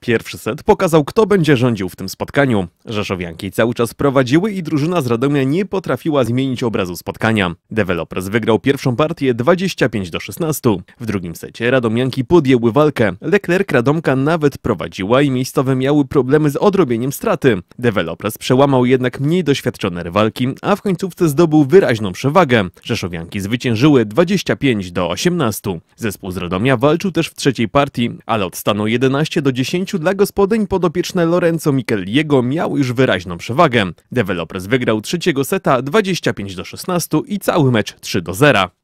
Pierwszy set pokazał, kto będzie rządził w tym spotkaniu. Rzeszowianki cały czas prowadziły i drużyna z Radomia nie potrafiła zmienić obrazu spotkania. Developers wygrał pierwszą partię 25 do 16. W drugim secie Radomianki podjęły walkę. Leclerc Radomka nawet prowadziła i miejscowe miały problemy z odrobieniem straty. Developers przełamał jednak mniej doświadczone rywalki, a w końcówce zdobył wyraźną przewagę. Rzeszowianki zwyciężyły 25 do 18. Zespół z Radomia walczył też w trzeciej partii, ale od stanu 11 do 10 dla gospodyń podopieczne Lorenzo Micheliego miał już wyraźną przewagę. Dewelopers wygrał trzeciego seta 25 do 16 i cały mecz 3 do 0.